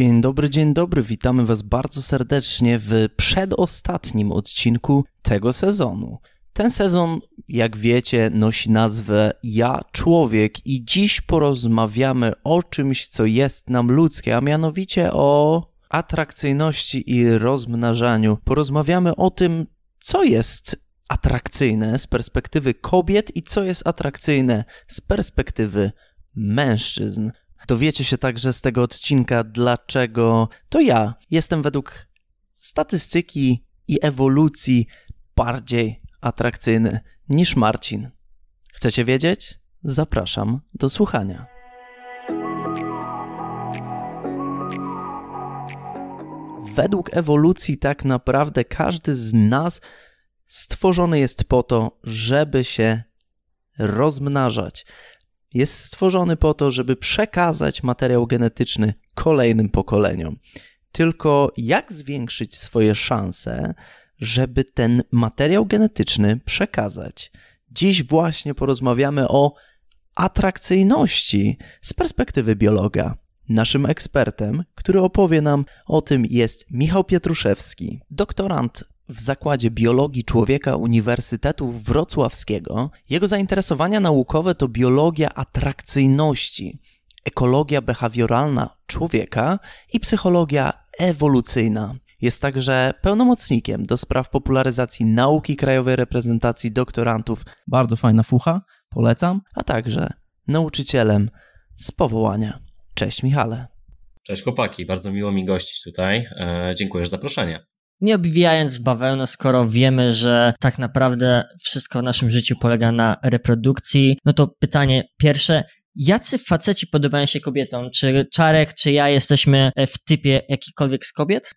Dzień dobry, dzień dobry. Witamy Was bardzo serdecznie w przedostatnim odcinku tego sezonu. Ten sezon, jak wiecie, nosi nazwę Ja Człowiek i dziś porozmawiamy o czymś, co jest nam ludzkie, a mianowicie o atrakcyjności i rozmnażaniu. Porozmawiamy o tym, co jest atrakcyjne z perspektywy kobiet i co jest atrakcyjne z perspektywy mężczyzn. Dowiecie się także z tego odcinka, dlaczego to ja jestem według statystyki i ewolucji bardziej atrakcyjny niż Marcin. Chcecie wiedzieć? Zapraszam do słuchania. Według ewolucji, tak naprawdę każdy z nas stworzony jest po to, żeby się rozmnażać jest stworzony po to, żeby przekazać materiał genetyczny kolejnym pokoleniom. Tylko jak zwiększyć swoje szanse, żeby ten materiał genetyczny przekazać? Dziś właśnie porozmawiamy o atrakcyjności z perspektywy biologa. Naszym ekspertem, który opowie nam o tym, jest Michał Pietruszewski, doktorant w Zakładzie Biologii Człowieka Uniwersytetu Wrocławskiego. Jego zainteresowania naukowe to biologia atrakcyjności, ekologia behawioralna człowieka i psychologia ewolucyjna. Jest także pełnomocnikiem do spraw popularyzacji nauki krajowej reprezentacji doktorantów. Bardzo fajna fucha, polecam. A także nauczycielem z powołania. Cześć Michale. Cześć chłopaki, bardzo miło mi gościć tutaj. E, dziękuję za zaproszenie nie obwijając bawełnę, skoro wiemy, że tak naprawdę wszystko w naszym życiu polega na reprodukcji, no to pytanie pierwsze, jacy faceci podobają się kobietom? Czy Czarek, czy ja jesteśmy w typie jakikolwiek z kobiet?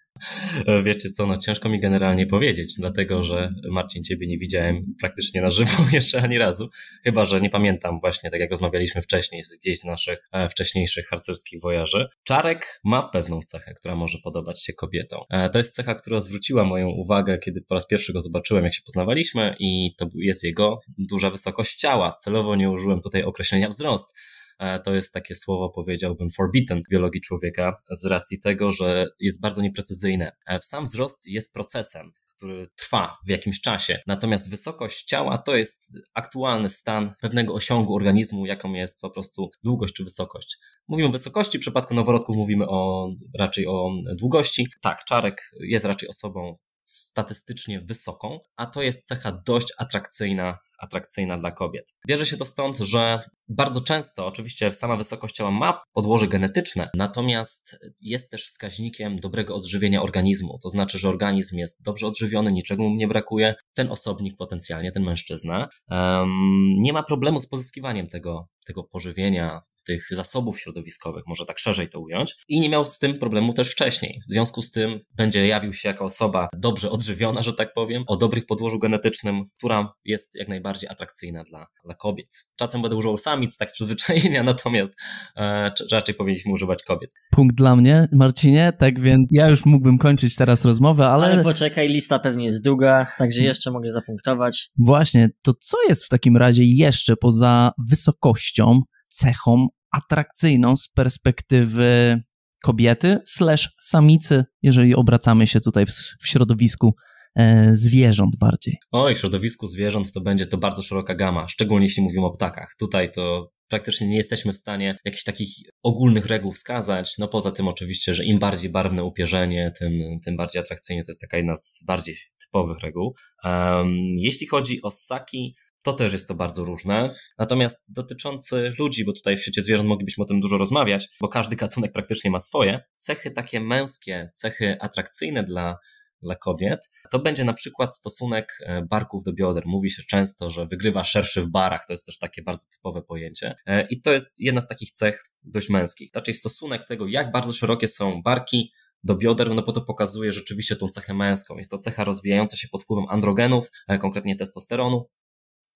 E, wiecie co, no ciężko mi generalnie powiedzieć, dlatego że Marcin, ciebie nie widziałem praktycznie na żywo jeszcze ani razu, chyba że nie pamiętam właśnie, tak jak rozmawialiśmy wcześniej z gdzieś z naszych e, wcześniejszych harcerskich wojaży. Czarek ma pewną cechę, która może podobać się kobietom. E, to jest cecha, która zwróciła moją uwagę, kiedy po raz pierwszy go zobaczyłem, jak się poznawaliśmy i to jest jego duża wysokość ciała. Celowo nie użyłem tutaj określenia wzrost, E, to jest takie słowo, powiedziałbym, forbidden w biologii człowieka z racji tego, że jest bardzo nieprecyzyjne. E, sam wzrost jest procesem, który trwa w jakimś czasie. Natomiast wysokość ciała to jest aktualny stan pewnego osiągu organizmu, jaką jest po prostu długość czy wysokość. Mówimy o wysokości, w przypadku noworodków mówimy o, raczej o długości. Tak, czarek jest raczej osobą statystycznie wysoką, a to jest cecha dość atrakcyjna atrakcyjna dla kobiet. Bierze się to stąd, że bardzo często, oczywiście sama wysokość ciała ma podłoże genetyczne, natomiast jest też wskaźnikiem dobrego odżywienia organizmu. To znaczy, że organizm jest dobrze odżywiony, niczego mu nie brakuje. Ten osobnik potencjalnie, ten mężczyzna, um, nie ma problemu z pozyskiwaniem tego, tego pożywienia, tych zasobów środowiskowych, może tak szerzej to ująć, i nie miał z tym problemu też wcześniej. W związku z tym będzie jawił się jako osoba dobrze odżywiona, że tak powiem, o dobrych podłożu genetycznym, która jest jak najbardziej atrakcyjna dla, dla kobiet. Czasem będę używał samic, tak z przyzwyczajenia, natomiast e, raczej powinniśmy używać kobiet. Punkt dla mnie, Marcinie, tak więc ja już mógłbym kończyć teraz rozmowę, ale... Ale poczekaj, lista pewnie jest długa, także mm. jeszcze mogę zapunktować. Właśnie, to co jest w takim razie jeszcze poza wysokością cechą atrakcyjną z perspektywy kobiety slash samicy, jeżeli obracamy się tutaj w, w środowisku e, zwierząt bardziej. Oj, w środowisku zwierząt to będzie to bardzo szeroka gama, szczególnie jeśli mówimy o ptakach. Tutaj to praktycznie nie jesteśmy w stanie jakichś takich ogólnych reguł wskazać, no poza tym oczywiście, że im bardziej barwne upierzenie, tym, tym bardziej atrakcyjne, to jest taka jedna z bardziej typowych reguł. Um, jeśli chodzi o ssaki, to też jest to bardzo różne. Natomiast dotyczący ludzi, bo tutaj w świecie zwierząt moglibyśmy o tym dużo rozmawiać, bo każdy gatunek praktycznie ma swoje, cechy takie męskie, cechy atrakcyjne dla dla kobiet, to będzie na przykład stosunek e, barków do bioder. Mówi się często, że wygrywa szerszy w barach, to jest też takie bardzo typowe pojęcie. E, I to jest jedna z takich cech dość męskich. Raczej stosunek tego, jak bardzo szerokie są barki do bioder, no bo to pokazuje rzeczywiście tą cechę męską. Jest to cecha rozwijająca się pod wpływem androgenów, e, konkretnie testosteronu,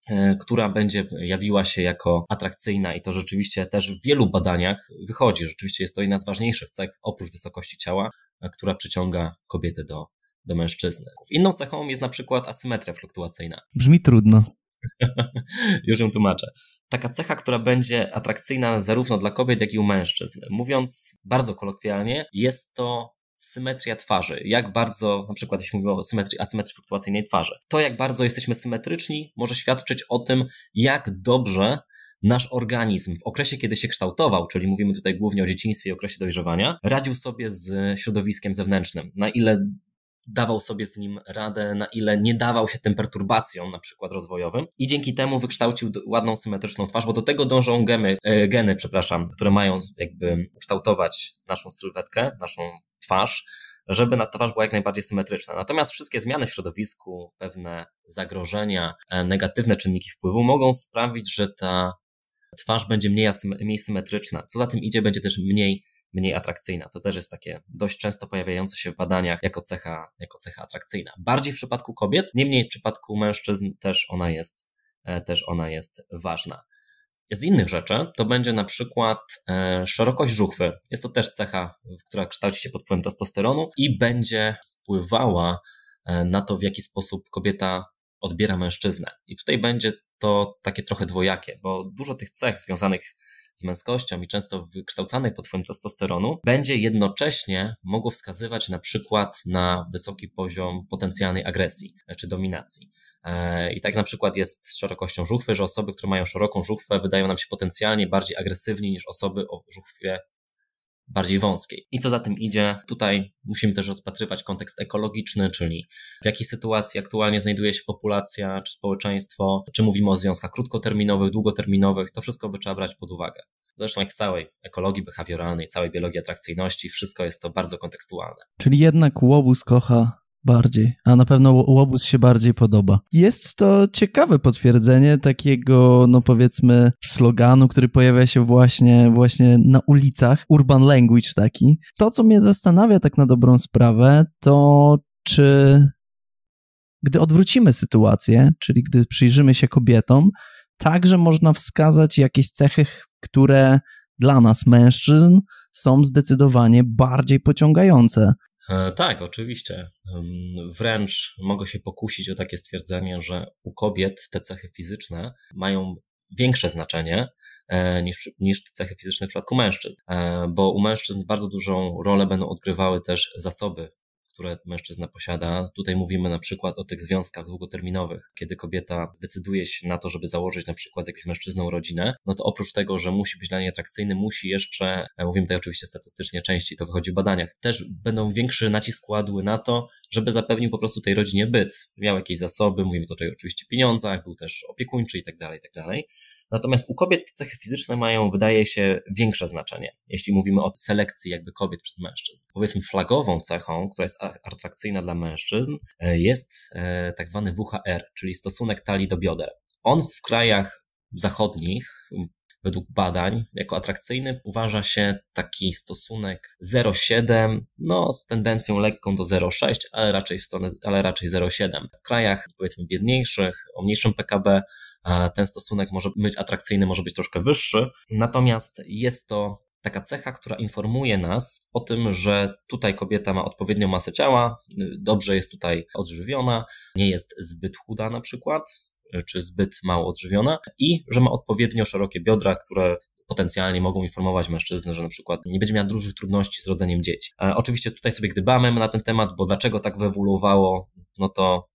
E, która będzie jawiła się jako atrakcyjna i to rzeczywiście też w wielu badaniach wychodzi. Rzeczywiście jest to jedna z ważniejszych cech oprócz wysokości ciała, e, która przyciąga kobiety do, do mężczyzny. Inną cechą jest na przykład asymetria fluktuacyjna. Brzmi trudno. Już ją tłumaczę. Taka cecha, która będzie atrakcyjna zarówno dla kobiet, jak i u mężczyzn. Mówiąc bardzo kolokwialnie, jest to symetria twarzy, jak bardzo, na przykład jeśli mówimy o symetrii, asymetrii fluktuacyjnej twarzy, to jak bardzo jesteśmy symetryczni może świadczyć o tym, jak dobrze nasz organizm w okresie, kiedy się kształtował, czyli mówimy tutaj głównie o dzieciństwie i okresie dojrzewania, radził sobie z środowiskiem zewnętrznym. Na ile dawał sobie z nim radę, na ile nie dawał się tym perturbacjom, na przykład rozwojowym, i dzięki temu wykształcił ładną, symetryczną twarz, bo do tego dążą gemy, e, geny, przepraszam, które mają jakby kształtować naszą sylwetkę, naszą twarz, żeby ta twarz była jak najbardziej symetryczna. Natomiast wszystkie zmiany w środowisku, pewne zagrożenia, e, negatywne czynniki wpływu mogą sprawić, że ta twarz będzie mniej, mniej symetryczna. Co za tym idzie, będzie też mniej mniej atrakcyjna. To też jest takie dość często pojawiające się w badaniach jako cecha, jako cecha atrakcyjna. Bardziej w przypadku kobiet, niemniej w przypadku mężczyzn też ona jest, e, też ona jest ważna. Z innych rzeczy to będzie na przykład e, szerokość żuchwy. Jest to też cecha, która kształci się pod wpływem testosteronu i będzie wpływała e, na to, w jaki sposób kobieta odbiera mężczyznę. I tutaj będzie to takie trochę dwojakie, bo dużo tych cech związanych z męskością i często wykształcanej pod wpływem testosteronu, będzie jednocześnie mogło wskazywać na przykład na wysoki poziom potencjalnej agresji e, czy dominacji. E, I tak na przykład jest z szerokością żuchwy, że osoby, które mają szeroką żuchwę, wydają nam się potencjalnie bardziej agresywni niż osoby o żuchwie bardziej wąskiej. I co za tym idzie, tutaj musimy też rozpatrywać kontekst ekologiczny, czyli w jakiej sytuacji aktualnie znajduje się populacja czy społeczeństwo, czy mówimy o związkach krótkoterminowych, długoterminowych, to wszystko by trzeba brać pod uwagę. Zresztą jak w całej ekologii behawioralnej, całej biologii atrakcyjności, wszystko jest to bardzo kontekstualne. Czyli jednak łobuz kocha bardziej, a na pewno łobuz się bardziej podoba. Jest to ciekawe potwierdzenie takiego, no powiedzmy, sloganu, który pojawia się właśnie, właśnie na ulicach, urban language taki. To, co mnie zastanawia tak na dobrą sprawę, to czy gdy odwrócimy sytuację, czyli gdy przyjrzymy się kobietom, także można wskazać jakieś cechy, które dla nas, mężczyzn, są zdecydowanie bardziej pociągające. E, tak, oczywiście. Wręcz mogę się pokusić o takie stwierdzenie, że u kobiet te cechy fizyczne mają większe znaczenie e, niż, niż cechy fizyczne w przypadku mężczyzn, e, bo u mężczyzn bardzo dużą rolę będą odgrywały też zasoby które mężczyzna posiada. Tutaj mówimy na przykład o tych związkach długoterminowych. Kiedy kobieta decyduje się na to, żeby założyć na przykład z jakimś mężczyzną rodzinę, no to oprócz tego, że musi być dla niej atrakcyjny, musi jeszcze, e, mówimy tutaj oczywiście statystycznie częściej, to wychodzi w badaniach, też będą większy nacisk kładły na to, żeby zapewnił po prostu tej rodzinie byt. Miał jakieś zasoby, mówimy tutaj oczywiście o pieniądzach, był też opiekuńczy i tak dalej, i tak dalej. Natomiast u kobiet cechy fizyczne mają, wydaje się, większe znaczenie, jeśli mówimy o selekcji jakby kobiet przez mężczyzn. Powiedzmy flagową cechą, która jest atrakcyjna dla mężczyzn, e, jest e, tak zwany WHR, czyli stosunek talii do bioder. On w krajach zachodnich, według badań, jako atrakcyjny uważa się taki stosunek 0,7, no z tendencją lekką do 0,6, ale raczej w stronę, ale raczej 0,7. W krajach, powiedzmy, biedniejszych, o mniejszym PKB, ten stosunek może być atrakcyjny, może być troszkę wyższy. Natomiast jest to taka cecha, która informuje nas o tym, że tutaj kobieta ma odpowiednią masę ciała, dobrze jest tutaj odżywiona, nie jest zbyt chuda na przykład, czy zbyt mało odżywiona i że ma odpowiednio szerokie biodra, które potencjalnie mogą informować mężczyznę, że na przykład nie będzie miał dużych trudności z rodzeniem dzieci. E, oczywiście tutaj sobie gdybamy na ten temat, bo dlaczego tak wyewoluowało, no to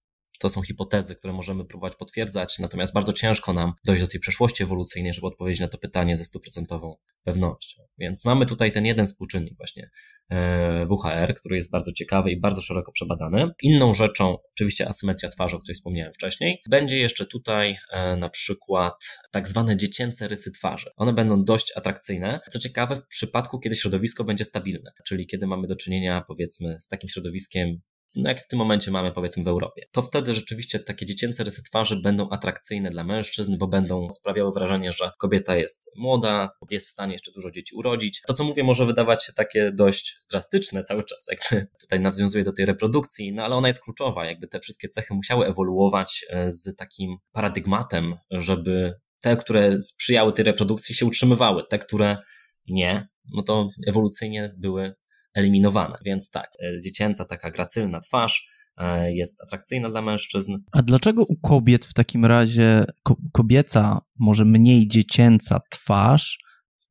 to są hipotezy, które możemy próbować potwierdzać, natomiast bardzo ciężko nam dojść do tej przeszłości ewolucyjnej, żeby odpowiedzieć na to pytanie ze stuprocentową pewnością. Więc mamy tutaj ten jeden współczynnik właśnie e, WHR, który jest bardzo ciekawy i bardzo szeroko przebadany. Inną rzeczą, oczywiście asymetria twarzy, o której wspomniałem wcześniej, będzie jeszcze tutaj e, na przykład tak zwane dziecięce rysy twarzy. One będą dość atrakcyjne, co ciekawe w przypadku, kiedy środowisko będzie stabilne, czyli kiedy mamy do czynienia powiedzmy z takim środowiskiem no jak w tym momencie mamy powiedzmy w Europie, to wtedy rzeczywiście takie dziecięce rysy twarzy będą atrakcyjne dla mężczyzn, bo będą sprawiały wrażenie, że kobieta jest młoda, jest w stanie jeszcze dużo dzieci urodzić. To, co mówię, może wydawać się takie dość drastyczne cały czas, jakby tutaj nawiązuje do tej reprodukcji, no ale ona jest kluczowa, jakby te wszystkie cechy musiały ewoluować e, z takim paradygmatem, żeby te, które sprzyjały tej reprodukcji się utrzymywały, te, które nie, no to ewolucyjnie były eliminowane. Więc tak, e, dziecięca taka gracylna twarz, e, jest atrakcyjna dla mężczyzn. A dlaczego u kobiet w takim razie ko kobieca, może mniej dziecięca twarz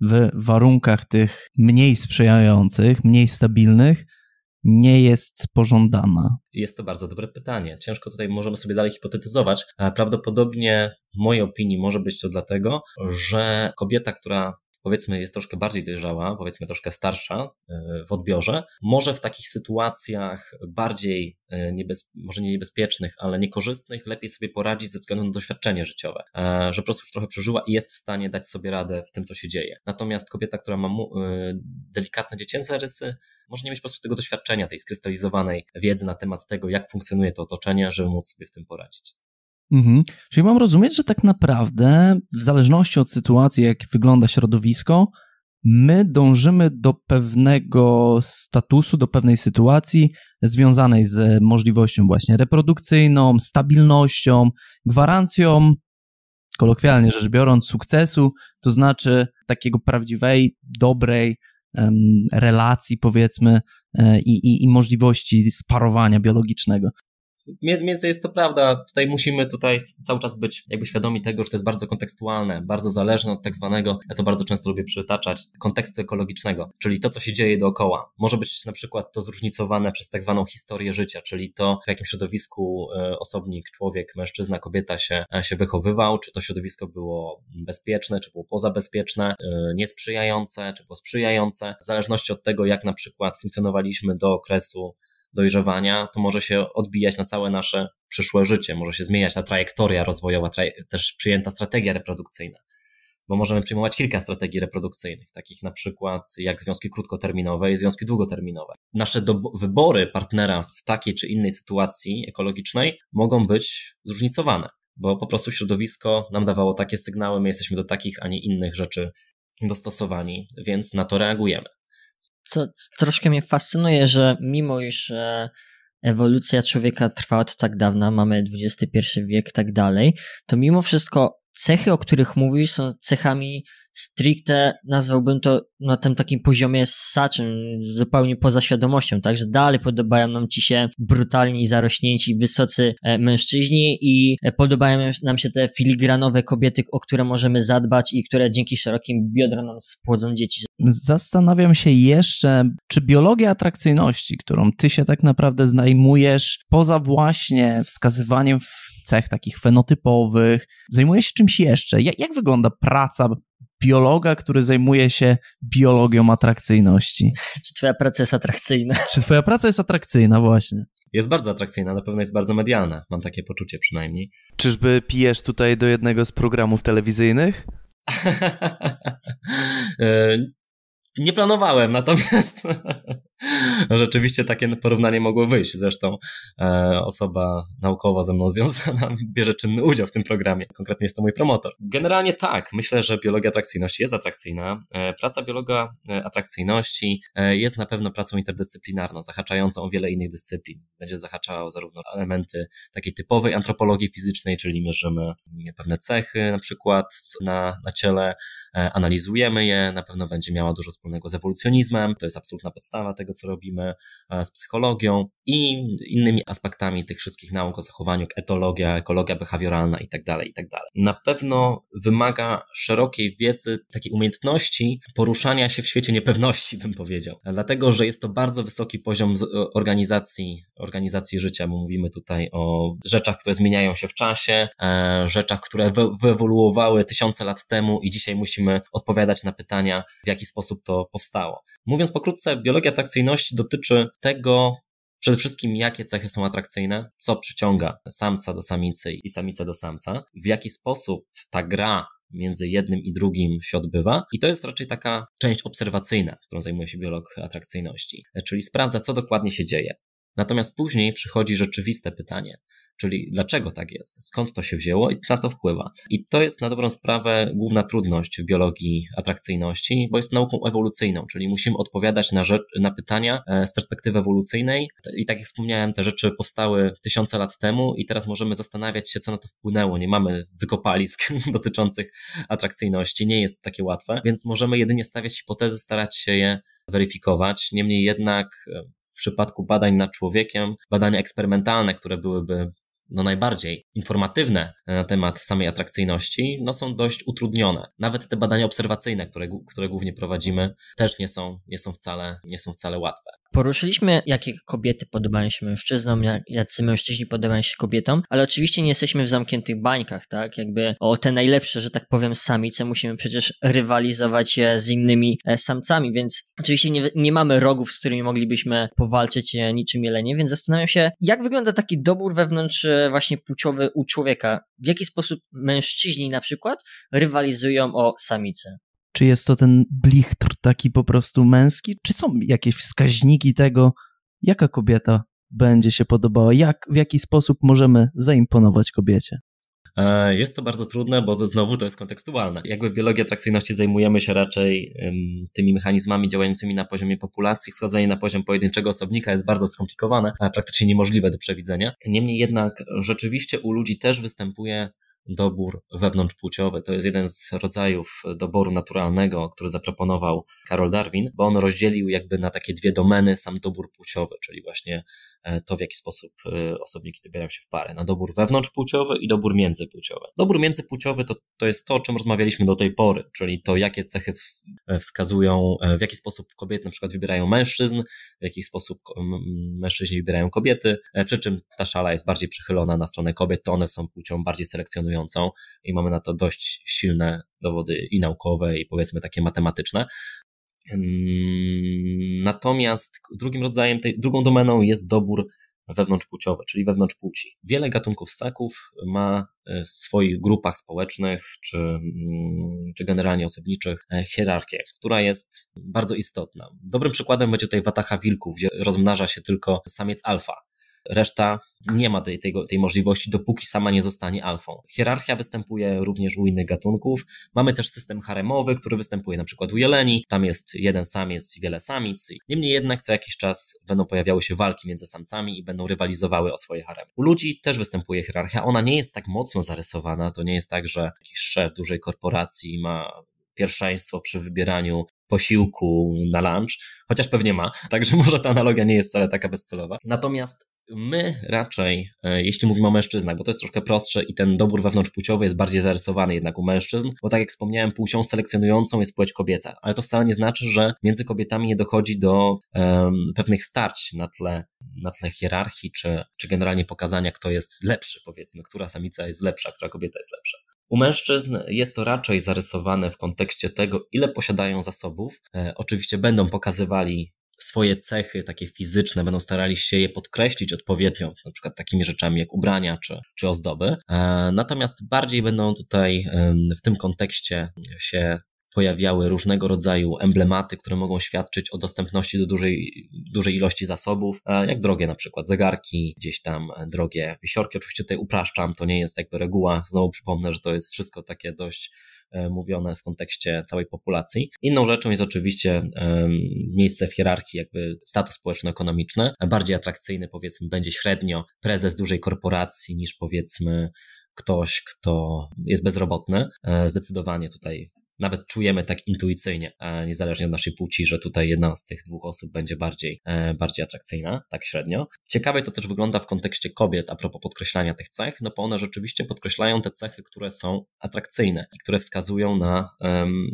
w warunkach tych mniej sprzyjających, mniej stabilnych, nie jest pożądana? Jest to bardzo dobre pytanie. Ciężko tutaj możemy sobie dalej hipotetyzować. Prawdopodobnie, w mojej opinii, może być to dlatego, że kobieta, która powiedzmy jest troszkę bardziej dojrzała, powiedzmy troszkę starsza e, w odbiorze, może w takich sytuacjach bardziej, e, niebez, może nie niebezpiecznych, ale niekorzystnych, lepiej sobie poradzić ze względu na doświadczenie życiowe, e, że po prostu już trochę przeżyła i jest w stanie dać sobie radę w tym, co się dzieje. Natomiast kobieta, która ma mu, delikatne dziecięce rysy, może nie mieć po prostu tego doświadczenia, tej skrystalizowanej wiedzy na temat tego, jak funkcjonuje to otoczenie, żeby móc sobie w tym poradzić. Mhm. Czyli mam rozumieć, że tak naprawdę, w zależności od sytuacji, jak wygląda środowisko, my dążymy do pewnego statusu, do pewnej sytuacji związanej z możliwością właśnie reprodukcyjną, stabilnością, gwarancją, kolokwialnie rzecz biorąc, sukcesu, to znaczy takiego prawdziwej, dobrej relacji, powiedzmy, e, i, i możliwości sparowania biologicznego między jest to prawda. Tutaj musimy tutaj cały czas być jakby świadomi tego, że to jest bardzo kontekstualne, bardzo zależne od tak zwanego, ja to bardzo często lubię przytaczać, kontekstu ekologicznego, czyli to, co się dzieje dookoła. Może być na przykład to zróżnicowane przez tak zwaną historię życia, czyli to, w jakim środowisku e, osobnik, człowiek, mężczyzna, kobieta się, e, się wychowywał, czy to środowisko było bezpieczne, czy było pozabezpieczne, e, niesprzyjające, czy było sprzyjające, w zależności od tego, jak na przykład funkcjonowaliśmy do okresu dojrzewania, to może się odbijać na całe nasze przyszłe życie, może się zmieniać ta trajektoria rozwojowa, też przyjęta strategia reprodukcyjna. Bo możemy przyjmować kilka strategii reprodukcyjnych, takich na przykład jak związki krótkoterminowe i związki długoterminowe. Nasze wybory partnera w takiej czy innej sytuacji ekologicznej mogą być zróżnicowane, bo po prostu środowisko nam dawało takie sygnały, my jesteśmy do takich, a nie innych rzeczy dostosowani, więc na to reagujemy co troszkę mnie fascynuje, że mimo iż e, ewolucja człowieka trwa od tak dawna, mamy XXI wiek, tak dalej, to mimo wszystko cechy, o których mówisz, są cechami stricte nazwałbym to na tym takim poziomie suchym, zupełnie poza świadomością, także dalej podobają nam ci się brutalni, zarośnięci, wysocy e, mężczyźni i e, podobają nam się te filigranowe kobiety, o które możemy zadbać i które dzięki szerokim biodrom nam spłodzą dzieci. Zastanawiam się jeszcze, czy biologia atrakcyjności, którą ty się tak naprawdę zajmujesz, poza właśnie wskazywaniem cech takich fenotypowych, zajmuje się czymś jeszcze. Jak, jak wygląda praca biologa, który zajmuje się biologią atrakcyjności. Czy twoja praca jest atrakcyjna? Czy twoja praca jest atrakcyjna, właśnie. Jest bardzo atrakcyjna, na pewno jest bardzo medialna. Mam takie poczucie przynajmniej. Czyżby pijesz tutaj do jednego z programów telewizyjnych? E, nie planowałem, natomiast no, rzeczywiście takie porównanie mogło wyjść. Zresztą e, osoba naukowa ze mną związana bierze czynny udział w tym programie. Konkretnie jest to mój promotor. Generalnie tak, myślę, że biologia atrakcyjności jest atrakcyjna. E, praca biologa e, atrakcyjności e, jest na pewno pracą interdyscyplinarną, zahaczającą o wiele innych dyscyplin. Będzie zahaczała zarówno elementy takiej typowej antropologii fizycznej, czyli mierzymy pewne cechy na przykład na, na ciele, e, analizujemy je, na pewno będzie miała dużo wspólnego z ewolucjonizmem, to jest absolutna podstawa tego tego, co robimy e, z psychologią i innymi aspektami tych wszystkich nauk o zachowaniu, etologia, ekologia behawioralna itd., tak itd. Tak na pewno wymaga szerokiej wiedzy, takiej umiejętności poruszania się w świecie niepewności, bym powiedział. Dlatego, że jest to bardzo wysoki poziom e, organizacji, organizacji życia. bo mówimy tutaj o rzeczach, które zmieniają się w czasie, e, rzeczach, które wyewoluowały tysiące lat temu i dzisiaj musimy odpowiadać na pytania, w jaki sposób to powstało. Mówiąc pokrótce, biologia atrakcyjna atrakcyjności dotyczy tego, Przede wszystkim, jakie cechy są atrakcyjne, co przyciąga samca do samicy i samica do samca, w jaki sposób ta gra między jednym i drugim się odbywa. I to jest raczej taka część obserwacyjna, którą zajmuje się biolog atrakcyjności, czyli sprawdza, co dokładnie się dzieje. Natomiast później przychodzi rzeczywiste pytanie, czyli dlaczego tak jest, skąd to się wzięło i co na to wpływa. I to jest na dobrą sprawę główna trudność w biologii atrakcyjności, bo jest nauką ewolucyjną, czyli musimy odpowiadać na, rzecz, na pytania e, z perspektywy ewolucyjnej. I tak jak wspomniałem, te rzeczy powstały tysiące lat temu i teraz możemy zastanawiać się, co na to wpłynęło. Nie mamy wykopalisk dotyczących atrakcyjności, nie jest to takie łatwe, więc możemy jedynie stawiać hipotezy, starać się je weryfikować. Niemniej jednak e, w przypadku badań nad człowiekiem, badania eksperymentalne, które byłyby no najbardziej informatywne e, na temat samej atrakcyjności, no są dość utrudnione. Nawet te badania obserwacyjne, które, które głównie prowadzimy, też nie są, nie są, wcale, nie są wcale łatwe. Poruszyliśmy, jakie kobiety podobają się mężczyznom, jacy mężczyźni podobają się kobietom, ale oczywiście nie jesteśmy w zamkniętych bańkach, tak? Jakby o te najlepsze, że tak powiem, samice musimy przecież rywalizować z innymi e, samcami, więc oczywiście nie, nie mamy rogów, z którymi moglibyśmy powalczyć niczym jelenie, więc zastanawiam się, jak wygląda taki dobór wewnątrz e, właśnie płciowy u człowieka? W jaki sposób mężczyźni na przykład rywalizują o samice? Czy jest to ten blichtr taki po prostu męski? Czy są jakieś wskaźniki tego, jaka kobieta będzie się podobała? Jak, w jaki sposób możemy zaimponować kobiecie? E, jest to bardzo trudne, bo to znowu to jest kontekstualne. Jakby w biologii atrakcyjności zajmujemy się raczej um, tymi mechanizmami działającymi na poziomie populacji. Schodzenie na poziom pojedynczego osobnika jest bardzo skomplikowane, a praktycznie niemożliwe do przewidzenia. Niemniej jednak rzeczywiście u ludzi też występuje dobór wewnątrzpłciowy. To jest jeden z rodzajów doboru naturalnego, który zaproponował Karol Darwin, bo on rozdzielił jakby na takie dwie domeny sam dobór płciowy, czyli właśnie E, to, w jaki sposób e, osobniki dobierają się w parę, na dobór wewnątrzpłciowy i dobór międzypłciowy. Dobór międzypłciowy to, to jest to, o czym rozmawialiśmy do tej pory, czyli to, jakie cechy e, wskazują, w jaki sposób kobiety na przykład wybierają mężczyzn, w jaki sposób mężczyźni wybierają kobiety, przy czym ta szala jest bardziej przychylona na stronę kobiet, to one są płcią bardziej selekcjonującą i mamy na to dość silne dowody i naukowe, i powiedzmy takie matematyczne. Natomiast drugim rodzajem, tej, drugą domeną jest dobór wewnątrzpłciowy, czyli wewnątrz płci. Wiele gatunków ssaków ma e, w swoich grupach społecznych czy, mm, czy generalnie osobniczych e, hierarchię, która jest bardzo istotna. Dobrym przykładem będzie tutaj watacha wilków, gdzie rozmnaża się tylko samiec alfa reszta nie ma tej, tej, tej możliwości, dopóki sama nie zostanie alfą. Hierarchia występuje również u innych gatunków. Mamy też system haremowy, który występuje na przykład u jeleni. Tam jest jeden samiec i wiele samic. Niemniej jednak co jakiś czas będą pojawiały się walki między samcami i będą rywalizowały o swoje haremy. U ludzi też występuje hierarchia. Ona nie jest tak mocno zarysowana. To nie jest tak, że jakiś szef dużej korporacji ma pierwszeństwo przy wybieraniu posiłku na lunch, chociaż pewnie ma, także może ta analogia nie jest wcale taka bezcelowa. Natomiast My raczej, e, jeśli mówimy o mężczyznach, bo to jest troszkę prostsze i ten dobór wewnątrzpłciowy jest bardziej zarysowany jednak u mężczyzn, bo tak jak wspomniałem, płcią selekcjonującą jest płeć kobieca, ale to wcale nie znaczy, że między kobietami nie dochodzi do um, pewnych starć na tle, na tle hierarchii, czy, czy generalnie pokazania, kto jest lepszy, powiedzmy, która samica jest lepsza, która kobieta jest lepsza. U mężczyzn jest to raczej zarysowane w kontekście tego, ile posiadają zasobów. E, oczywiście będą pokazywali swoje cechy takie fizyczne, będą starali się je podkreślić odpowiednio, na przykład takimi rzeczami jak ubrania czy, czy ozdoby. E, natomiast bardziej będą tutaj w tym kontekście się pojawiały różnego rodzaju emblematy, które mogą świadczyć o dostępności do dużej, dużej ilości zasobów, e, jak drogie na przykład zegarki, gdzieś tam e, drogie wisiorki. Oczywiście tutaj upraszczam, to nie jest jakby reguła. Znowu przypomnę, że to jest wszystko takie dość E, mówione w kontekście całej populacji. Inną rzeczą jest oczywiście miejsce w hierarchii, jakby status społeczno-ekonomiczny. Bardziej atrakcyjny, powiedzmy, będzie średnio prezes dużej korporacji niż powiedzmy ktoś, kto jest bezrobotny. E, zdecydowanie tutaj nawet czujemy tak intuicyjnie, e, niezależnie od naszej płci, że tutaj jedna z tych dwóch osób będzie bardziej, e, bardziej atrakcyjna, tak średnio. Ciekawe, to też wygląda w kontekście kobiet, a propos podkreślania tych cech, no bo one rzeczywiście podkreślają te cechy, które są atrakcyjne i które wskazują na,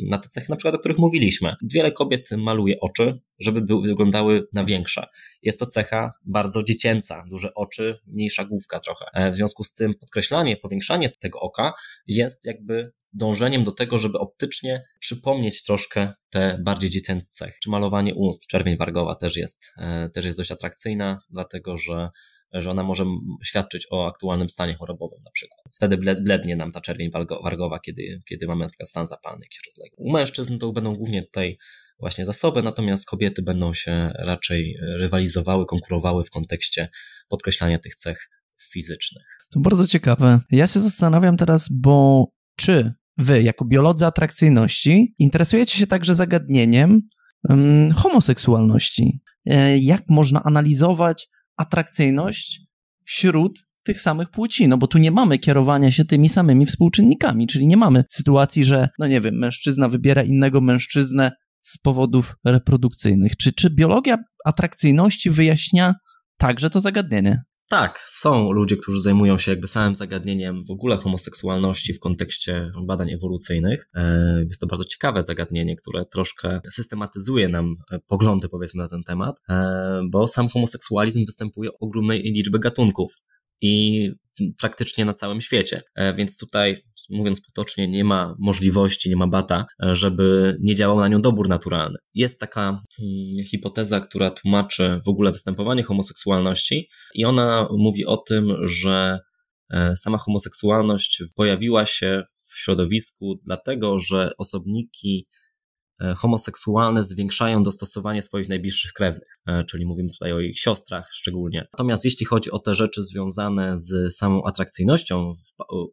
na te cechy, na przykład o których mówiliśmy. Wiele kobiet maluje oczy, żeby wyglądały na większe. Jest to cecha bardzo dziecięca, duże oczy, mniejsza główka trochę. E, w związku z tym podkreślanie, powiększanie tego oka jest jakby dążeniem do tego, żeby optycznie przypomnieć troszkę te bardziej dziecięce cechy. Czy malowanie ust, czerwień wargowa też jest, e, też jest dość atrakcyjna, dlatego że że ona może świadczyć o aktualnym stanie chorobowym na przykład. Wtedy blednie nam ta czerwień wargowa, kiedy, kiedy mamy na przykład stan zapalny jakiś rozległy. U mężczyzn to będą głównie tutaj właśnie zasoby, natomiast kobiety będą się raczej rywalizowały, konkurowały w kontekście podkreślania tych cech fizycznych. To bardzo ciekawe. Ja się zastanawiam teraz, bo czy Wy, jako biolodzy atrakcyjności, interesujecie się także zagadnieniem um, homoseksualności. E, jak można analizować atrakcyjność wśród tych samych płci, no bo tu nie mamy kierowania się tymi samymi współczynnikami, czyli nie mamy sytuacji, że, no nie wiem, mężczyzna wybiera innego mężczyznę z powodów reprodukcyjnych. Czy, czy biologia atrakcyjności wyjaśnia także to zagadnienie? Tak, są ludzie, którzy zajmują się jakby samym zagadnieniem w ogóle homoseksualności w kontekście badań ewolucyjnych. E, jest to bardzo ciekawe zagadnienie, które troszkę systematyzuje nam e, poglądy, powiedzmy, na ten temat, e, bo sam homoseksualizm występuje w ogromnej liczby gatunków i praktycznie na całym świecie. Więc tutaj mówiąc potocznie, nie ma możliwości, nie ma bata, e, żeby nie działał na nią dobór naturalny. Jest taka mm, hipoteza, która tłumaczy w ogóle występowanie homoseksualności i ona mówi o tym, że e, sama homoseksualność pojawiła się w środowisku, dlatego że osobniki E, homoseksualne zwiększają dostosowanie swoich najbliższych krewnych, e, czyli mówimy tutaj o ich siostrach szczególnie. Natomiast jeśli chodzi o te rzeczy związane z samą atrakcyjnością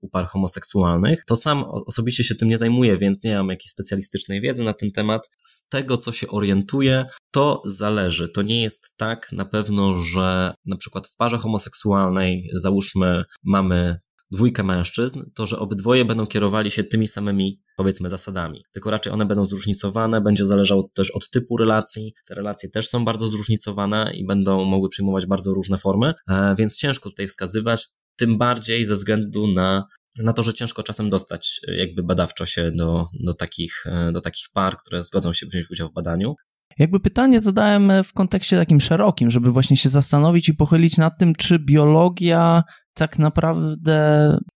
u par homoseksualnych, to sam osobiście się tym nie zajmuję, więc nie mam jakiejś specjalistycznej wiedzy na ten temat. Z tego, co się orientuję, to zależy. To nie jest tak na pewno, że na przykład w parze homoseksualnej, załóżmy, mamy dwójkę mężczyzn, to że obydwoje będą kierowali się tymi samymi, powiedzmy, zasadami. Tylko raczej one będą zróżnicowane, będzie zależało też od typu relacji. Te relacje też są bardzo zróżnicowane i będą mogły przyjmować bardzo różne formy, e, więc ciężko tutaj wskazywać, tym bardziej ze względu na na to, że ciężko czasem dostać e, jakby badawczo się do, do, takich, e, do takich par, które zgodzą się wziąć udział w badaniu. Jakby pytanie zadałem w kontekście takim szerokim, żeby właśnie się zastanowić i pochylić nad tym, czy biologia tak naprawdę,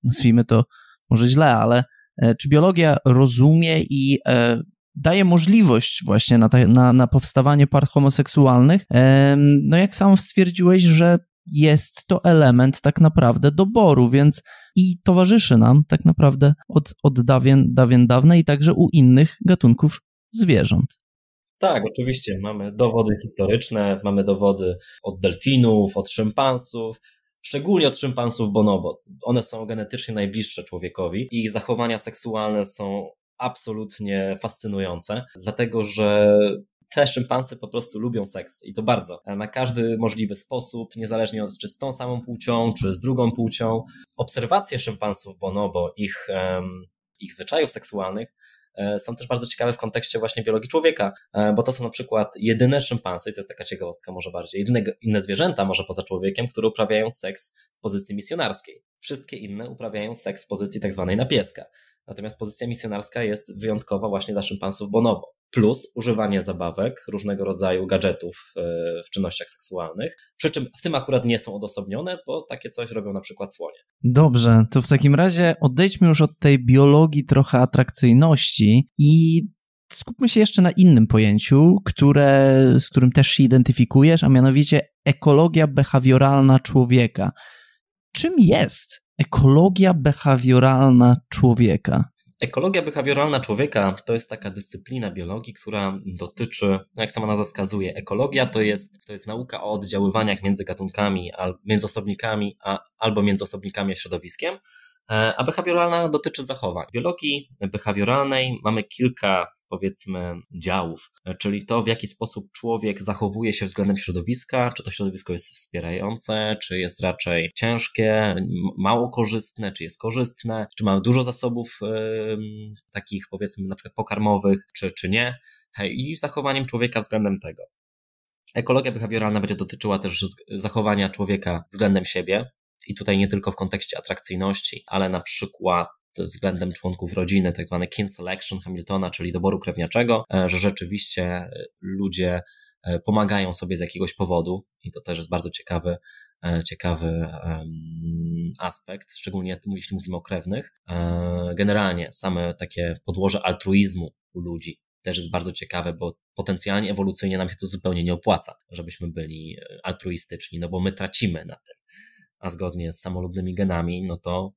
nazwijmy to może źle, ale e, czy biologia rozumie i e, daje możliwość właśnie na, na, na powstawanie par homoseksualnych. No jak sam stwierdziłeś, że jest to element tak naprawdę doboru, więc i towarzyszy nam tak naprawdę od, od dawien, dawien dawna i także u innych gatunków zwierząt. Tak, oczywiście. Mamy dowody historyczne, mamy dowody od delfinów, od szympansów, szczególnie od szympansów bonobo. No, one są genetycznie najbliższe człowiekowi i ich zachowania seksualne są absolutnie fascynujące, dlatego że te szympansy po prostu lubią seks i to bardzo. Na każdy możliwy sposób, niezależnie od czy z tą samą płcią, czy z drugą płcią. Obserwacje szympansów bonobo, no, ich, um, ich zwyczajów seksualnych E, są też bardzo ciekawe w kontekście właśnie biologii człowieka, e, bo to są na przykład jedyne szympansy, to jest taka ciekawostka może bardziej, jedyne inne zwierzęta może poza człowiekiem, które uprawiają seks w pozycji misjonarskiej. Wszystkie inne uprawiają seks w pozycji tak zwanej napieska, Natomiast pozycja misjonarska jest wyjątkowa właśnie dla szympansów bonobo. Plus używanie zabawek, różnego rodzaju gadżetów e, w czynnościach seksualnych. Przy czym w tym akurat nie są odosobnione, bo takie coś robią na przykład słonie. Dobrze, to w takim razie odejdźmy już od tej biologii trochę atrakcyjności i skupmy się jeszcze na innym pojęciu, które, z którym też się identyfikujesz, a mianowicie ekologia behawioralna człowieka czym jest ekologia behawioralna człowieka? Ekologia behawioralna człowieka to jest taka dyscyplina biologii, która dotyczy, no jak sama nazwa wskazuje, ekologia to jest, to jest nauka o oddziaływaniach między gatunkami, między osobnikami, a, albo między osobnikami a środowiskiem, e, a behawioralna dotyczy zachowań. W biologii behawioralnej mamy kilka powiedzmy działów, e, czyli to, w jaki sposób człowiek zachowuje się względem środowiska, czy to środowisko jest wspierające, czy jest raczej ciężkie, mało korzystne, czy jest korzystne, czy mamy dużo zasobów yy, takich powiedzmy na przykład pokarmowych, czy, czy nie, i zachowaniem człowieka względem tego. Ekologia behawioralna będzie dotyczyła też zachowania człowieka względem siebie, i tutaj nie tylko w kontekście atrakcyjności, ale na przykład względem członków rodziny, tak zwane kin selection Hamiltona, czyli doboru krewniaczego, e, że rzeczywiście e, ludzie e, pomagają sobie z jakiegoś powodu i to też jest bardzo ciekawy, ciekawy aspekt, szczególnie jeśli mówimy o krewnych. Generalnie same takie podłoże altruizmu u ludzi też jest bardzo ciekawe, bo potencjalnie ewolucyjnie nam się to zupełnie nie opłaca, żebyśmy byli altruistyczni, no bo my tracimy na tym. A zgodnie z samolubnymi genami, no to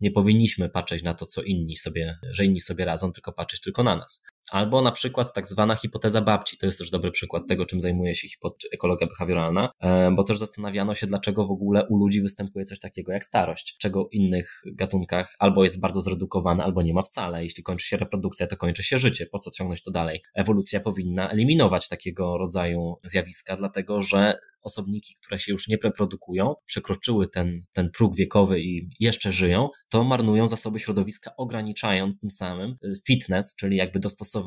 nie powinniśmy patrzeć na to, co inni sobie, że inni sobie radzą, tylko patrzeć tylko na nas. Albo na przykład tak zwana hipoteza babci. To jest też dobry przykład tego, czym zajmuje się ekologia behawioralna, bo też zastanawiano się, dlaczego w ogóle u ludzi występuje coś takiego jak starość, czego w innych gatunkach albo jest bardzo zredukowane, albo nie ma wcale. Jeśli kończy się reprodukcja, to kończy się życie. Po co ciągnąć to dalej? Ewolucja powinna eliminować takiego rodzaju zjawiska, dlatego że osobniki, które się już nie reprodukują, przekroczyły ten, ten próg wiekowy i jeszcze żyją, to marnują zasoby środowiska, ograniczając tym samym y, fitness, czyli jakby dostosowanie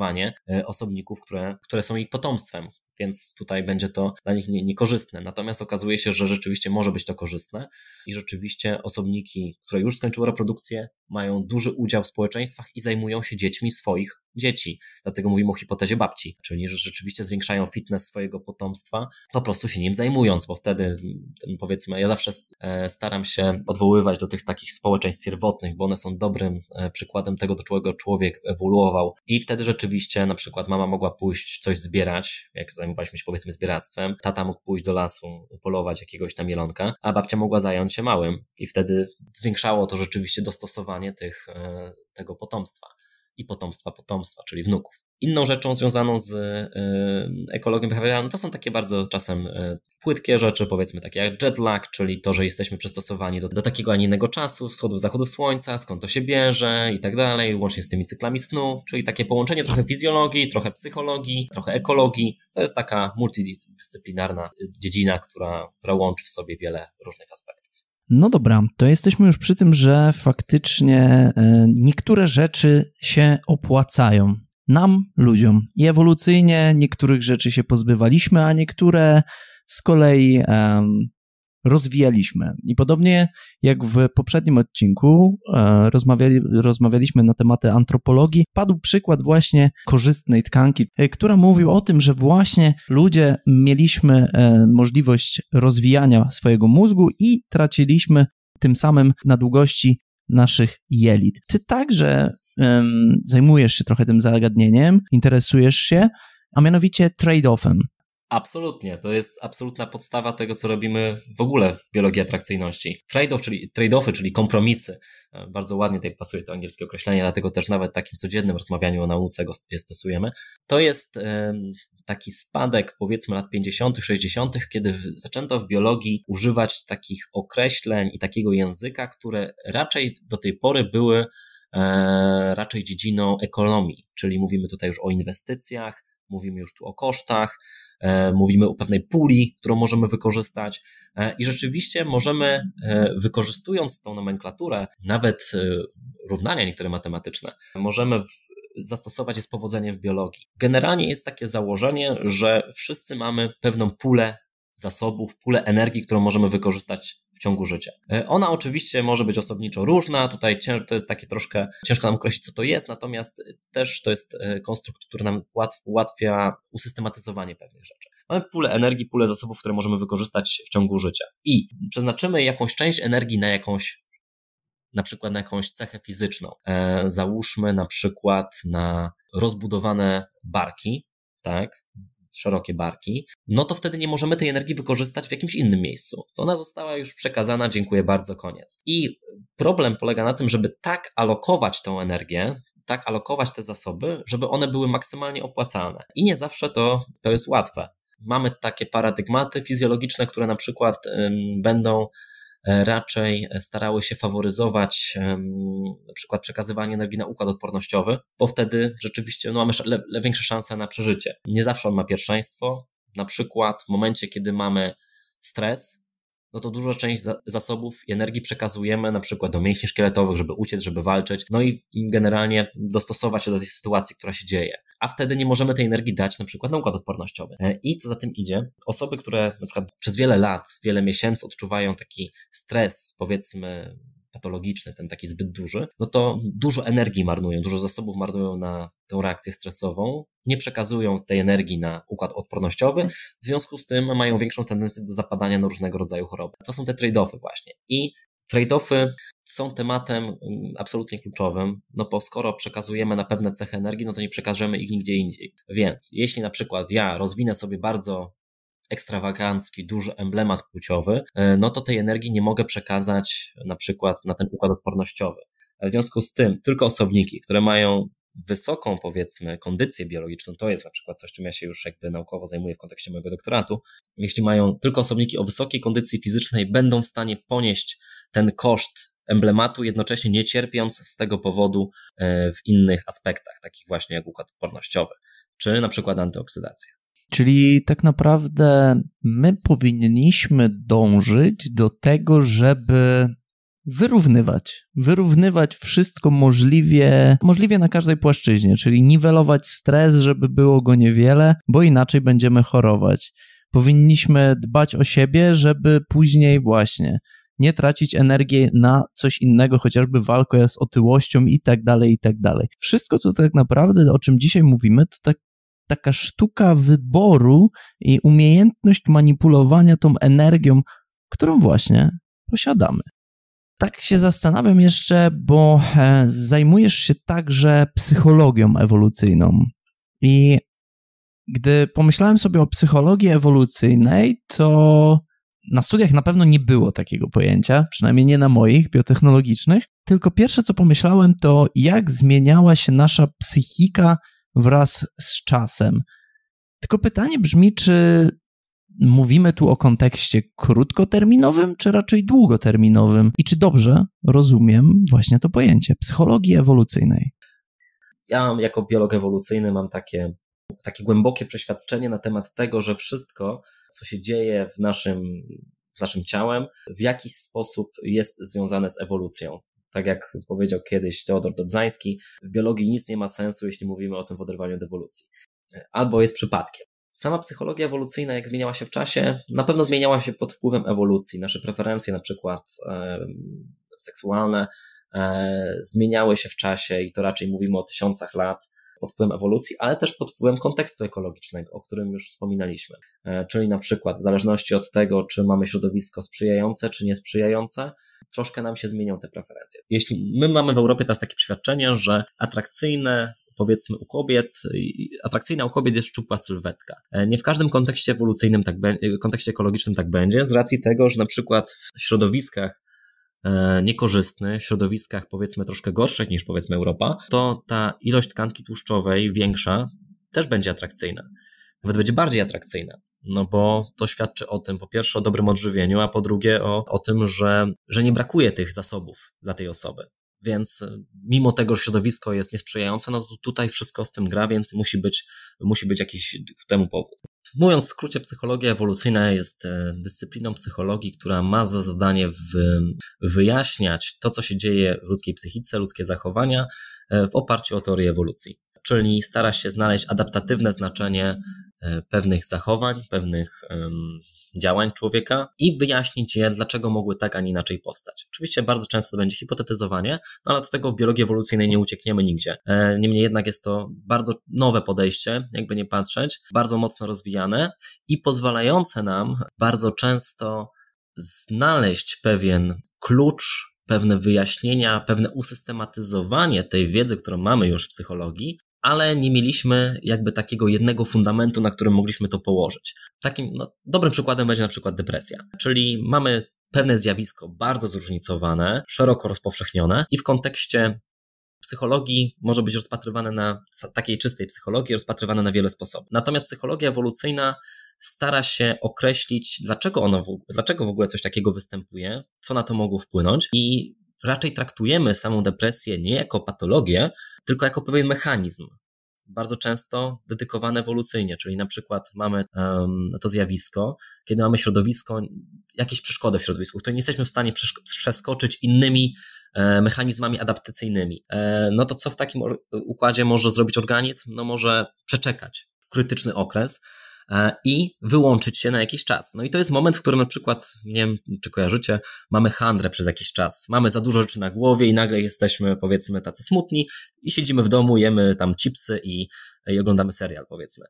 E, osobników, które, które są ich potomstwem, więc tutaj będzie to dla nich niekorzystne. Natomiast okazuje się, że rzeczywiście może być to korzystne i rzeczywiście osobniki, które już skończyły reprodukcję, mają duży udział w społeczeństwach i zajmują się dziećmi swoich dzieci. Dlatego mówimy o hipotezie babci, czyli że rzeczywiście zwiększają fitness swojego potomstwa, po prostu się nim zajmując, bo wtedy, mm, powiedzmy, ja zawsze e, staram się odwoływać do tych takich społeczeństw pierwotnych, bo one są dobrym e, przykładem tego, do czego człowiek ewoluował. I wtedy rzeczywiście na przykład mama mogła pójść coś zbierać, jak zajmowaliśmy się powiedzmy zbieractwem, tata mógł pójść do lasu, upolować jakiegoś tam mielonka, a babcia mogła zająć się małym. I wtedy zwiększało to rzeczywiście dostosowanie tych, e, tego potomstwa i potomstwa potomstwa, czyli wnuków. Inną rzeczą związaną z y, ekologią behawioralną to są takie bardzo czasem y, płytkie rzeczy, powiedzmy takie jak jetlag, czyli to, że jesteśmy przystosowani do, do takiego, a nie innego czasu, wschodów, zachodów słońca, skąd to się bierze i tak dalej, łącznie z tymi cyklami snu, czyli takie połączenie trochę fizjologii, trochę psychologii, trochę ekologii. To jest taka multidyscyplinarna y, dziedzina, która, która łączy w sobie wiele różnych aspektów. No dobra, to jesteśmy już przy tym, że faktycznie e, niektóre rzeczy się opłacają. Nam, ludziom. I ewolucyjnie niektórych rzeczy się pozbywaliśmy, a niektóre z kolei um, rozwijaliśmy. I podobnie jak w poprzednim odcinku e, rozmawiali, rozmawialiśmy na tematy antropologii, padł przykład właśnie korzystnej tkanki, e, która mówił o tym, że właśnie ludzie mieliśmy e, możliwość rozwijania swojego mózgu i traciliśmy tym samym na długości naszych jelit. Ty także zajmujesz się trochę tym zagadnieniem, interesujesz się, a mianowicie trade-offem. Absolutnie, to jest absolutna podstawa tego, co robimy w ogóle w biologii atrakcyjności. Trade-off, czyli, trade-offy, czyli kompromisy. E, bardzo ładnie tutaj pasuje to angielskie określenie, dlatego też nawet w takim codziennym rozmawianiu o nauce go stosujemy. To jest taki spadek powiedzmy lat 50., 60., kiedy zaczęto w biologii używać takich określeń i takiego języka, które raczej do tej pory były e, raczej dziedziną ekonomii, czyli mówimy tutaj już o inwestycjach, Mówimy już tu o kosztach, e, mówimy o pewnej puli, którą możemy wykorzystać e, i rzeczywiście możemy, e, wykorzystując tą nomenklaturę, nawet równania niektóre matematyczne, możemy zastosować je z powodzeniem w biologii. Generalnie jest takie założenie, że wszyscy mamy pewną pulę zasobów, pulę energii, którą możemy wykorzystać w ciągu życia. E, ona oczywiście może być osobniczo różna, tutaj to jest takie troszkę ciężko nam określić, co to jest, natomiast e, też to jest e, konstrukt, który nam ułatwia usystematyzowanie pewnych rzeczy. Mamy pulę energii, pulę zasobów, które możemy wykorzystać w ciągu życia i przeznaczymy jakąś część energii na jakąś na przykład na jakąś cechę fizyczną. E, załóżmy na przykład na rozbudowane barki, tak? szerokie barki, no to wtedy nie możemy tej energii wykorzystać w jakimś innym miejscu. Ona została już przekazana, dziękuję bardzo, koniec. I problem polega na tym, żeby tak alokować tą energię, tak alokować te zasoby, żeby one były maksymalnie opłacalne. I nie zawsze to, to jest łatwe. Mamy takie paradygmaty fizjologiczne, które na przykład ym, będą E, raczej starały się faworyzować na przykład przekazywanie energii na układ odpornościowy, bo wtedy rzeczywiście no, mamy le, le większe szanse na przeżycie. Nie zawsze on ma pierwszeństwo. Na przykład w momencie, kiedy mamy stres, no to duża część zasobów i energii przekazujemy na przykład do mięśni szkieletowych, żeby uciec, żeby walczyć, no i generalnie dostosować się do tej sytuacji, która się dzieje. A wtedy nie możemy tej energii dać na przykład na układ odpornościowy. E, I co za tym idzie, osoby, które na przykład przez wiele lat, wiele miesięcy odczuwają taki stres, powiedzmy, patologiczny, ten taki zbyt duży, no to dużo energii marnują, dużo zasobów marnują na tę reakcję stresową, nie przekazują tej energii na układ odpornościowy, w związku z tym mają większą tendencję do zapadania na różnego rodzaju choroby. To są te trade-offy właśnie. I Trade-offy są tematem mm, absolutnie kluczowym, no bo skoro przekazujemy na pewne cechy energii, no to nie przekażemy ich nigdzie indziej. Więc jeśli na przykład ja rozwinę sobie bardzo ekstrawagancki, duży emblemat płciowy, e, no to tej energii nie mogę przekazać na przykład na ten układ odpornościowy. E, w związku z tym tylko osobniki, które mają wysoką, powiedzmy, kondycję biologiczną, to jest na przykład coś, czym ja się już jakby naukowo zajmuję w kontekście mojego doktoratu, jeśli mają tylko osobniki o wysokiej kondycji fizycznej, będą w stanie ponieść ten koszt emblematu, jednocześnie nie cierpiąc z tego powodu e, w innych aspektach, takich właśnie jak układ odpornościowy, czy na przykład antyoksydacja. Czyli tak naprawdę my powinniśmy dążyć do tego, żeby wyrównywać, wyrównywać wszystko możliwie, możliwie na każdej płaszczyźnie, czyli niwelować stres, żeby było go niewiele, bo inaczej będziemy chorować. Powinniśmy dbać o siebie, żeby później właśnie nie tracić energii na coś innego, chociażby walkę z otyłością i tak dalej, i tak dalej. Wszystko, co tak naprawdę, o czym dzisiaj mówimy, to tak taka sztuka wyboru i umiejętność manipulowania tą energią, którą właśnie posiadamy. Tak się zastanawiam jeszcze, bo e, zajmujesz się także psychologią ewolucyjną. I gdy pomyślałem sobie o psychologii ewolucyjnej, to na studiach na pewno nie było takiego pojęcia, przynajmniej nie na moich biotechnologicznych. Tylko pierwsze, co pomyślałem, to jak zmieniała się nasza psychika wraz z czasem. Tylko pytanie brzmi, czy mówimy tu o kontekście krótkoterminowym, czy raczej długoterminowym? I czy dobrze rozumiem właśnie to pojęcie psychologii ewolucyjnej? Ja, jako biolog ewolucyjny, mam takie, takie głębokie przeświadczenie na temat tego, że wszystko, co się dzieje w naszym, w naszym ciałem, w jakiś sposób jest związane z ewolucją. Tak jak powiedział kiedyś Teodor Dobzański, w biologii nic nie ma sensu, jeśli mówimy o tym w oderwaniu od ewolucji. Albo jest przypadkiem. Sama psychologia ewolucyjna, jak zmieniała się w czasie, na pewno zmieniała się pod wpływem ewolucji. Nasze preferencje, na przykład e, seksualne, e, zmieniały się w czasie i to raczej mówimy o tysiącach lat pod wpływem ewolucji, ale też pod wpływem kontekstu ekologicznego, o którym już wspominaliśmy. E, czyli na przykład w zależności od tego, czy mamy środowisko sprzyjające, czy niesprzyjające, troszkę nam się zmienią te preferencje. Jeśli my mamy w Europie teraz takie przeświadczenie, że atrakcyjne powiedzmy u kobiet, atrakcyjna u kobiet jest szczupła sylwetka. E, nie w każdym kontekście ewolucyjnym, tak be, kontekście ekologicznym tak będzie, z racji tego, że na przykład w środowiskach E, niekorzystny w środowiskach powiedzmy troszkę gorszych niż powiedzmy Europa, to ta ilość tkanki tłuszczowej większa też będzie atrakcyjna. Nawet będzie bardziej atrakcyjna. No bo to świadczy o tym, po pierwsze, o dobrym odżywieniu, a po drugie o, o tym, że, że nie brakuje tych zasobów dla tej osoby. Więc e, mimo tego, że środowisko jest niesprzyjające, no to tutaj wszystko z tym gra, więc musi być, musi być jakiś temu powód. Mówiąc w skrócie, psychologia ewolucyjna jest e, dyscypliną psychologii, która ma za zadanie wyjaśniać to, co się dzieje w ludzkiej psychice, ludzkie zachowania e, w oparciu o teorię ewolucji. Czyli stara się znaleźć adaptatywne znaczenie e, pewnych zachowań, pewnych działań człowieka i wyjaśnić je, dlaczego mogły tak, a nie inaczej powstać. Oczywiście bardzo często to będzie hipotetyzowanie, no ale do tego w biologii ewolucyjnej nie uciekniemy nigdzie. E, niemniej jednak jest to bardzo nowe podejście, jakby nie patrzeć, bardzo mocno rozwijane i pozwalające nam bardzo często znaleźć pewien klucz pewne wyjaśnienia, pewne usystematyzowanie tej wiedzy, którą mamy już w psychologii, ale nie mieliśmy jakby takiego jednego fundamentu, na którym mogliśmy to położyć. Takim no, dobrym przykładem będzie na przykład depresja, czyli mamy pewne zjawisko bardzo zróżnicowane, szeroko rozpowszechnione i w kontekście psychologii może być rozpatrywane na takiej czystej psychologii, rozpatrywane na wiele sposobów. Natomiast psychologia ewolucyjna stara się określić, dlaczego, ono w, dlaczego w ogóle coś takiego występuje, co na to mogło wpłynąć i raczej traktujemy samą depresję nie jako patologię, tylko jako pewien mechanizm, bardzo często dedykowane ewolucyjnie, czyli na przykład mamy um, to zjawisko, kiedy mamy środowisko, jakieś przeszkody w środowisku, które nie jesteśmy w stanie przeskoczyć innymi e, mechanizmami adaptacyjnymi. E, no to co w takim układzie może zrobić organizm? No może przeczekać krytyczny okres, E, i wyłączyć się na jakiś czas. No i to jest moment, w którym na przykład, nie wiem czy kojarzycie, mamy handrę przez jakiś czas, mamy za dużo rzeczy na głowie i nagle jesteśmy powiedzmy tacy smutni i siedzimy w domu, jemy tam chipsy i, i oglądamy serial powiedzmy.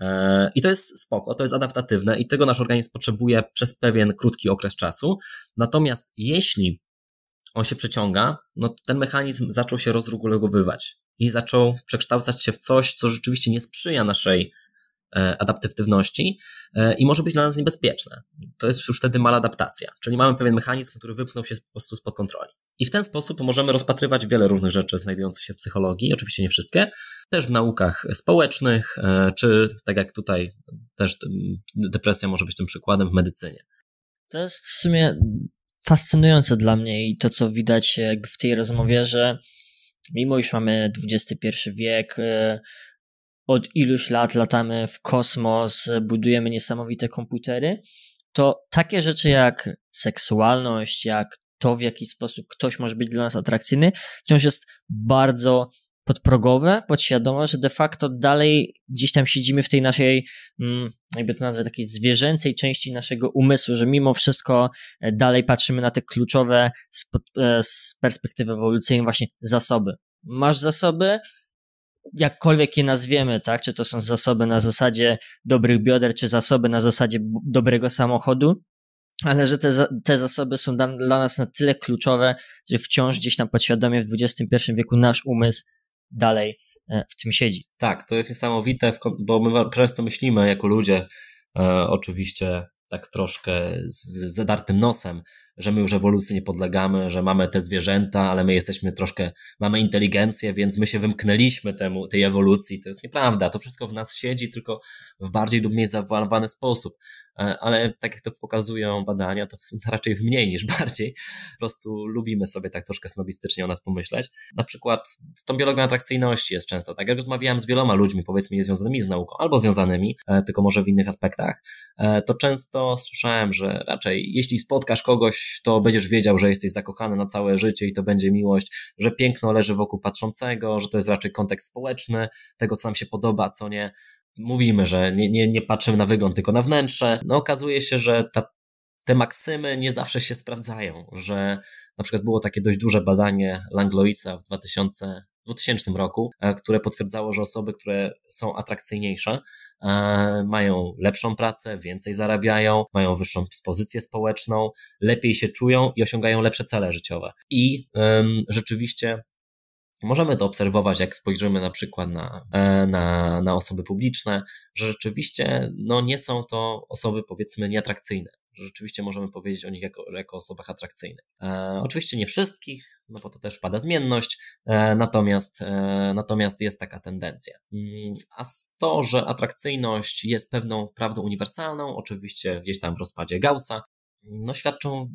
E, I to jest spoko, to jest adaptatywne i tego nasz organizm potrzebuje przez pewien krótki okres czasu. Natomiast jeśli on się przeciąga, no ten mechanizm zaczął się rozregulowywać i zaczął przekształcać się w coś, co rzeczywiście nie sprzyja naszej E, adaptywności e, i może być dla nas niebezpieczne. To jest już wtedy maladaptacja, czyli mamy pewien mechanizm, który wypchnął się po prostu spod kontroli. I w ten sposób możemy rozpatrywać wiele różnych rzeczy znajdujących się w psychologii, oczywiście nie wszystkie, też w naukach społecznych, e, czy tak jak tutaj też depresja może być tym przykładem w medycynie. To jest w sumie fascynujące dla mnie i to, co widać jakby w tej rozmowie, że mimo iż mamy XXI wiek, od iluś lat latamy w kosmos, budujemy niesamowite komputery, to takie rzeczy jak seksualność, jak to, w jaki sposób ktoś może być dla nas atrakcyjny, wciąż jest bardzo podprogowe, podświadome, że de facto dalej gdzieś tam siedzimy w tej naszej, mm, jakby to nazwać, takiej zwierzęcej części naszego umysłu, że mimo wszystko e, dalej patrzymy na te kluczowe e, z perspektywy ewolucyjnej właśnie zasoby. Masz zasoby, jakkolwiek je nazwiemy, tak, czy to są zasoby na zasadzie dobrych bioder, czy zasoby na zasadzie dobrego samochodu, ale że te, te zasoby są dla, nas na tyle kluczowe, że wciąż gdzieś tam podświadomie w XXI wieku nasz umysł dalej e, w tym siedzi. Tak, to jest niesamowite, bo my często myślimy jako ludzie, e, oczywiście tak troszkę z zadartym nosem, że my już ewolucji nie podlegamy, że mamy te zwierzęta, ale my jesteśmy troszkę, mamy inteligencję, więc my się wymknęliśmy temu, tej ewolucji. To jest nieprawda. To wszystko w nas siedzi, tylko w bardziej lub mniej zaawansowany sposób. E, ale tak jak to pokazują badania, to raczej w mniej niż bardziej. Po prostu lubimy sobie tak troszkę snobistycznie o nas pomyśleć. Na przykład z tą biologią atrakcyjności jest często tak. Jak rozmawiałem z wieloma ludźmi, powiedzmy, niezwiązanymi z nauką albo związanymi, e, tylko może w innych aspektach, e, to często słyszałem, że raczej jeśli spotkasz kogoś, to będziesz wiedział, że jesteś zakochany na całe życie i to będzie miłość, że piękno leży wokół patrzącego, że to jest raczej kontekst społeczny, tego co nam się podoba, co nie mówimy, że nie, nie, nie patrzymy na wygląd, tylko na wnętrze, no okazuje się, że ta, te maksymy nie zawsze się sprawdzają, że na przykład było takie dość duże badanie Langloisa w 2000, 2000 roku, e, które potwierdzało, że osoby, które są atrakcyjniejsze, e, mają lepszą pracę, więcej zarabiają, mają wyższą pozycję społeczną, lepiej się czują i osiągają lepsze cele życiowe. I rzeczywiście Możemy to obserwować, jak spojrzymy na przykład na, e, na, na osoby publiczne, że rzeczywiście no, nie są to osoby powiedzmy nieatrakcyjne. Że rzeczywiście możemy powiedzieć o nich jako, jako osobach atrakcyjnych. E, oczywiście nie wszystkich, no bo to też pada zmienność, e, natomiast, e, natomiast jest taka tendencja. Mm, a to, że atrakcyjność jest pewną prawdą uniwersalną, oczywiście gdzieś tam w rozpadzie Gaussa, no świadczą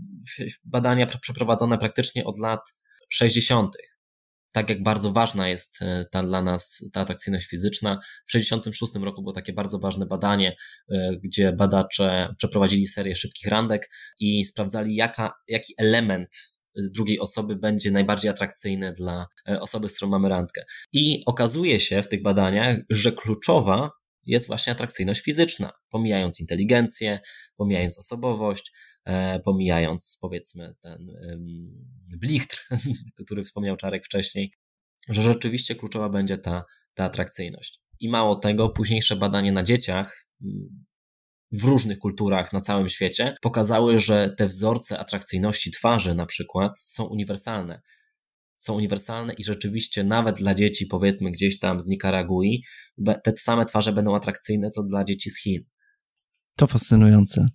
badania przeprowadzone praktycznie od lat 60 tak jak bardzo ważna jest e, ta dla nas ta atrakcyjność fizyczna. W 1966 roku było takie bardzo ważne badanie, e, gdzie badacze przeprowadzili serię szybkich randek i sprawdzali, jaka, jaki element e, drugiej osoby będzie najbardziej atrakcyjny dla osoby, z którą mamy randkę. I okazuje się w tych badaniach, że kluczowa jest właśnie atrakcyjność fizyczna, pomijając inteligencję, pomijając osobowość, e, pomijając powiedzmy ten blichtr, który wspomniał Czarek wcześniej, że rzeczywiście kluczowa będzie ta, ta atrakcyjność. I mało tego, późniejsze badanie na dzieciach mm, w różnych kulturach na całym świecie pokazały, że te wzorce atrakcyjności twarzy na przykład są uniwersalne są uniwersalne i rzeczywiście nawet dla dzieci, powiedzmy gdzieś tam z Nikaragui, te same twarze będą atrakcyjne co dla dzieci z Chin. To fascynujące.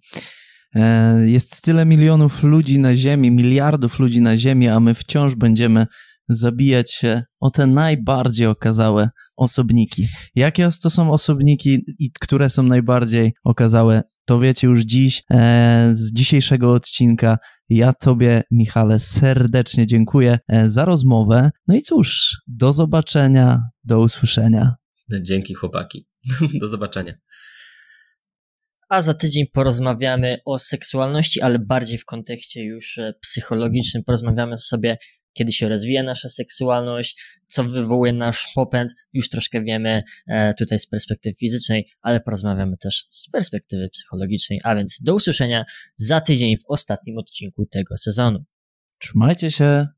E, jest tyle milionów ludzi na Ziemi, miliardów ludzi na Ziemi, a my wciąż będziemy zabijać się o te najbardziej okazałe osobniki. Jakie to są osobniki i które są najbardziej okazałe? To wiecie już dziś e, z dzisiejszego odcinka. Ja Tobie, Michale, serdecznie dziękuję e, za rozmowę. No i cóż, do zobaczenia, do usłyszenia. Dzięki, chłopaki. do zobaczenia. A za tydzień porozmawiamy o seksualności, ale bardziej w kontekście już e, psychologicznym. Porozmawiamy sobie kiedy się rozwija nasza seksualność, co wywołuje nasz popęd, już troszkę wiemy e, tutaj z perspektywy fizycznej, ale porozmawiamy też z perspektywy psychologicznej. A więc do usłyszenia za tydzień w ostatnim odcinku tego sezonu. Trzymajcie się.